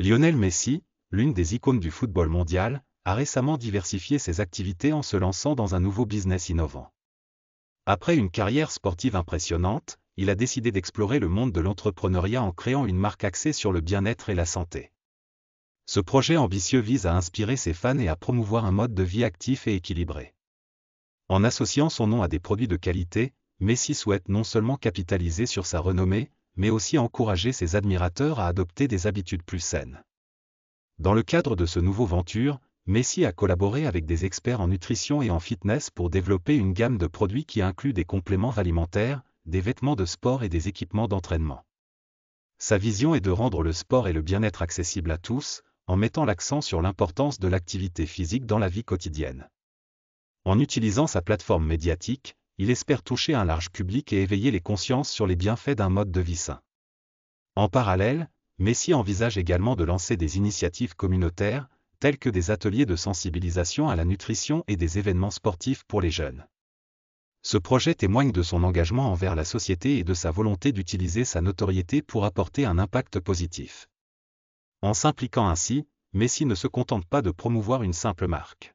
Lionel Messi, l'une des icônes du football mondial, a récemment diversifié ses activités en se lançant dans un nouveau business innovant. Après une carrière sportive impressionnante, il a décidé d'explorer le monde de l'entrepreneuriat en créant une marque axée sur le bien-être et la santé. Ce projet ambitieux vise à inspirer ses fans et à promouvoir un mode de vie actif et équilibré. En associant son nom à des produits de qualité, Messi souhaite non seulement capitaliser sur sa renommée, mais aussi encourager ses admirateurs à adopter des habitudes plus saines. Dans le cadre de ce nouveau venture, Messi a collaboré avec des experts en nutrition et en fitness pour développer une gamme de produits qui inclut des compléments alimentaires, des vêtements de sport et des équipements d'entraînement. Sa vision est de rendre le sport et le bien-être accessibles à tous, en mettant l'accent sur l'importance de l'activité physique dans la vie quotidienne. En utilisant sa plateforme médiatique, il espère toucher un large public et éveiller les consciences sur les bienfaits d'un mode de vie sain. En parallèle, Messi envisage également de lancer des initiatives communautaires, telles que des ateliers de sensibilisation à la nutrition et des événements sportifs pour les jeunes. Ce projet témoigne de son engagement envers la société et de sa volonté d'utiliser sa notoriété pour apporter un impact positif. En s'impliquant ainsi, Messi ne se contente pas de promouvoir une simple marque.